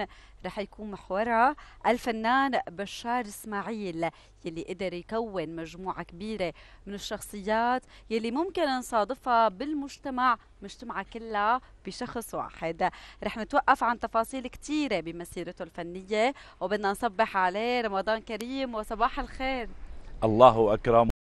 الفيلم رح يكون محورها الفنان بشار اسماعيل يلي قدر يكون مجموعة كبيرة من الشخصيات يلي ممكن نصادفها بالمجتمع مجتمع كلها بشخص واحد رح نتوقف عن تفاصيل كثيرة بمسيرته الفنية وبدنا نصبح عليه رمضان كريم وصباح الخير الله أكرم